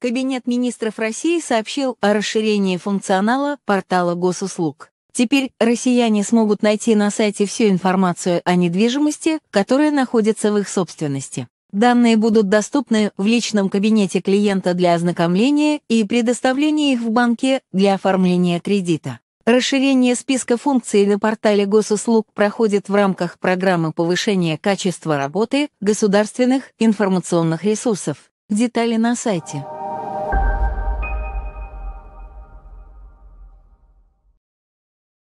Кабинет министров России сообщил о расширении функционала портала госуслуг. Теперь россияне смогут найти на сайте всю информацию о недвижимости, которая находится в их собственности. Данные будут доступны в личном кабинете клиента для ознакомления и предоставления их в банке для оформления кредита. Расширение списка функций на портале госуслуг проходит в рамках программы повышения качества работы государственных информационных ресурсов. Детали на сайте.